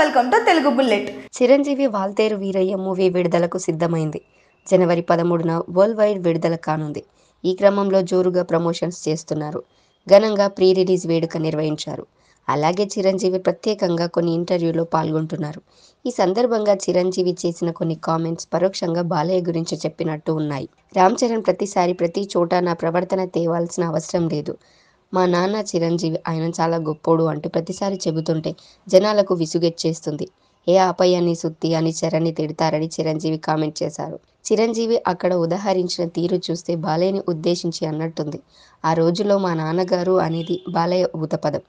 welcome to Telugu bullet Chiranjeevi Waltair Veerayya movie విడుదలకు సిద్ధమైంది జనవరి పదమూడున వరల్డ్ వైడ్ విడుదల కానుంది ఈ క్రమంలో జోరుగా ప్రమోషన్స్ చేస్తున్నారు ఘనంగా ప్రీ రిలీజ్ వేడుక నిర్వహించారు అలాగే చిరంజీవి ప్రత్యేకంగా కొన్ని ఇంటర్వ్యూలో పాల్గొంటున్నారు ఈ సందర్భంగా చిరంజీవి చేసిన కొన్ని కామెంట్స్ పరోక్షంగా బాలయ్య గురించి చెప్పినట్టు ఉన్నాయి రామ్ చరణ్ ప్రతిసారి ప్రతి చోట నా ప్రవర్తన తేవాల్సిన అవసరం లేదు మా నాన్న చిరంజీవి ఆయన చాలా గొప్పోడు అంటూ ప్రతిసారి చెబుతుంటే జనాలకు విసుగెచ్చేస్తుంది ఏ ఆపయ్యని సుత్తి అని చరణ్ని తిడతారని చిరంజీవి కామెంట్ చేశారు చిరంజీవి అక్కడ ఉదాహరించిన తీరు చూస్తే బాలయ్యని ఉద్దేశించి అన్నట్టుంది ఆ రోజులో మా నాన్నగారు అనేది బాలయ్య ఊతపదం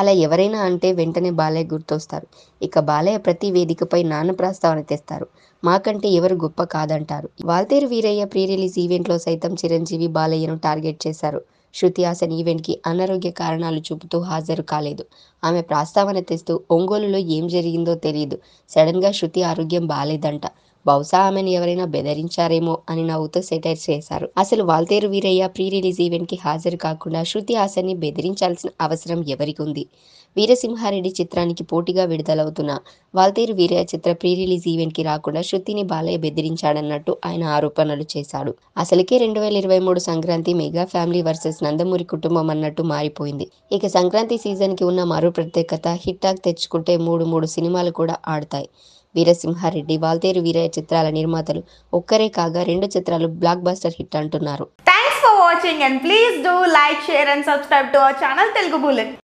అలా ఎవరైనా అంటే వెంటనే బాలయ్య గుర్తొస్తారు ఇక బాలయ్య ప్రతి వేదికపై నాన్న ప్రస్తావన తెస్తారు మాకంటే ఎవరు గొప్ప కాదంటారు వాల్తేరు వీరయ్య ప్రీ రిలీజ్ ఈవెంట్లో సైతం చిరంజీవి బాలయ్యను టార్గెట్ చేశారు శృతి హాసన్ ఈవెంట్కి అనారోగ్య కారణాలు చూపుతూ హాజరు కాలేదు ఆమె ప్రస్తావన తెస్తూ ఒంగోలులో ఏం జరిగిందో తెలియదు సడన్గా శృతి ఆరోగ్యం బాలేదంట బహుశా ఆమెను ఎవరైనా బెదిరించారేమో అని నవ్వుతూ సెటైర్ చేశారు అసలు Waltair Veerayya pre release event కి హాజరు కాకుండా శృతి హాసన్ని బెదిరించాల్సిన అవసరం ఎవరికి ఉంది వీరసింహారెడ్డి చిత్రానికి పోటీగా విడుదలవుతున్న వాల్తేరు వీరయ్య చిత్ర ప్రీ రిలీజ్ ఈవెంట్ కి రాకుండా శృతిని బాలయ్య బెదిరించాడన్నట్టు ఆయన ఆరోపణలు చేశాడు అసలుకే రెండు వేల ఇరవై మూడు Sankranti mega family versus Nandamuri కుటుంబం అన్నట్టు మారిపోయింది ఇక సంక్రాంతి సీజన్ కి ఉన్న మరో ప్రత్యేకత హిట్టాక్ తెచ్చుకుంటే మూడు మూడు సినిమాలు కూడా ఆడతాయి వీరసింహారెడ్డి వాల్తేరు వీరయ్య చిత్రాల నిర్మాతలు ఒక్కరే కాగా రెండు చిత్రాలు బ్లాక్ బస్టర్ హిట్ అంటున్నారు thanks for watching and please do like share and subscribe to our channel Telugu bullet